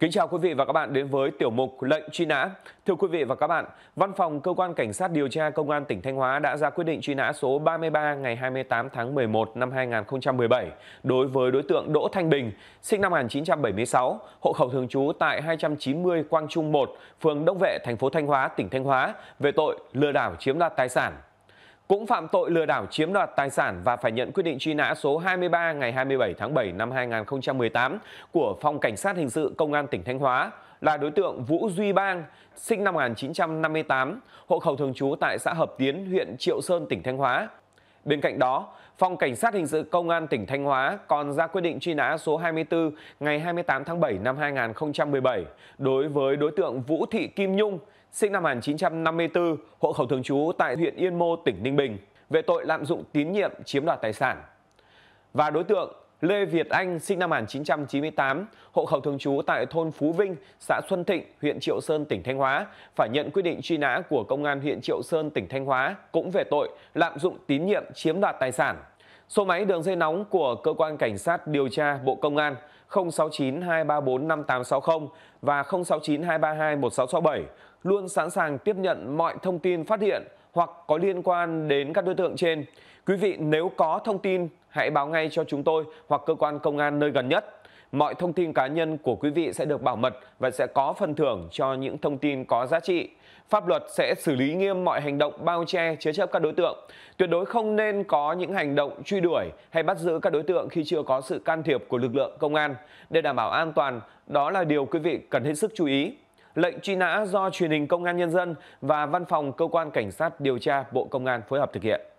Kính chào quý vị và các bạn đến với tiểu mục lệnh truy nã. Thưa quý vị và các bạn, Văn phòng Cơ quan Cảnh sát điều tra Công an tỉnh Thanh Hóa đã ra quyết định truy nã số 33 ngày 28 tháng 11 năm 2017 đối với đối tượng Đỗ Thanh Bình, sinh năm 1976, hộ khẩu thường trú tại 290 Quang Trung 1, phường Đông Vệ, thành phố Thanh Hóa, tỉnh Thanh Hóa về tội lừa đảo chiếm đoạt tài sản cũng phạm tội lừa đảo chiếm đoạt tài sản và phải nhận quyết định truy nã số 23 ngày 27 tháng 7 năm 2018 của Phòng Cảnh sát Hình sự Công an tỉnh Thanh Hóa là đối tượng Vũ Duy Bang, sinh năm 1958, hộ khẩu thường trú tại xã Hợp Tiến, huyện Triệu Sơn, tỉnh Thanh Hóa, Bên cạnh đó, Phòng Cảnh sát Hình sự Công an tỉnh Thanh Hóa còn ra quyết định truy nã số 24 ngày 28 tháng 7 năm 2017 đối với đối tượng Vũ Thị Kim Nhung, sinh năm 1954, hộ khẩu thường trú tại huyện Yên Mô, tỉnh Ninh Bình, về tội lạm dụng tín nhiệm chiếm đoạt tài sản. Và đối tượng Lê Việt Anh sinh năm 1998, hộ khẩu thường trú tại thôn Phú Vinh, xã Xuân Thịnh, huyện Triệu Sơn, tỉnh Thanh Hóa, phải nhận quyết định truy nã của công an huyện Triệu Sơn, tỉnh Thanh Hóa cũng về tội lạm dụng tín nhiệm chiếm đoạt tài sản. Số máy đường dây nóng của cơ quan cảnh sát điều tra Bộ Công an 069 234 5860 và 069 232 1667 luôn sẵn sàng tiếp nhận mọi thông tin phát hiện hoặc có liên quan đến các đối tượng trên. Quý vị nếu có thông tin hãy báo ngay cho chúng tôi hoặc cơ quan công an nơi gần nhất. Mọi thông tin cá nhân của quý vị sẽ được bảo mật và sẽ có phần thưởng cho những thông tin có giá trị. Pháp luật sẽ xử lý nghiêm mọi hành động bao che chứa chấp các đối tượng. Tuyệt đối không nên có những hành động truy đuổi hay bắt giữ các đối tượng khi chưa có sự can thiệp của lực lượng công an. Để đảm bảo an toàn, đó là điều quý vị cần hết sức chú ý lệnh truy nã do truyền hình Công an Nhân dân và Văn phòng Cơ quan Cảnh sát Điều tra Bộ Công an phối hợp thực hiện.